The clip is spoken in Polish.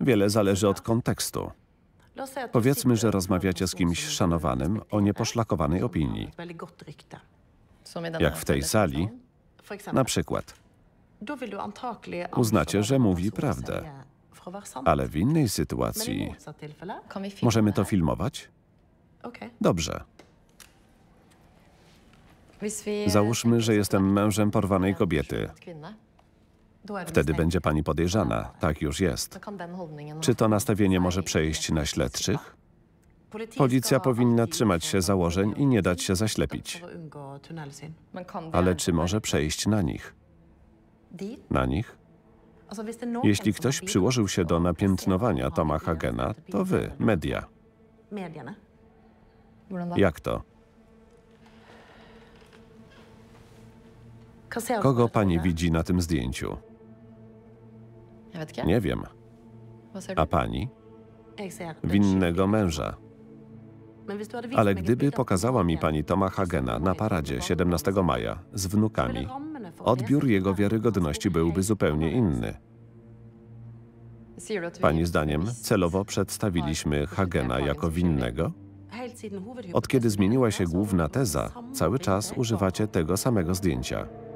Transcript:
Wiele zależy od kontekstu. Powiedzmy, że rozmawiacie z kimś szanowanym o nieposzlakowanej opinii. Jak w tej sali, na przykład. Uznacie, że mówi prawdę. Ale w innej sytuacji... Możemy to filmować? Dobrze. Załóżmy, że jestem mężem porwanej kobiety. Wtedy będzie pani podejrzana. Tak już jest. Czy to nastawienie może przejść na śledczych? Policja powinna trzymać się założeń i nie dać się zaślepić. Ale czy może przejść na nich? Na nich? Jeśli ktoś przyłożył się do napiętnowania Toma Hagena, to wy, media. Jak to? Kogo pani widzi na tym zdjęciu? Nie wiem. A pani? Winnego męża. Ale gdyby pokazała mi pani Toma Hagena na paradzie 17 maja z wnukami, odbiór jego wiarygodności byłby zupełnie inny. Pani zdaniem celowo przedstawiliśmy Hagena jako winnego? Od kiedy zmieniła się główna teza, cały czas używacie tego samego zdjęcia.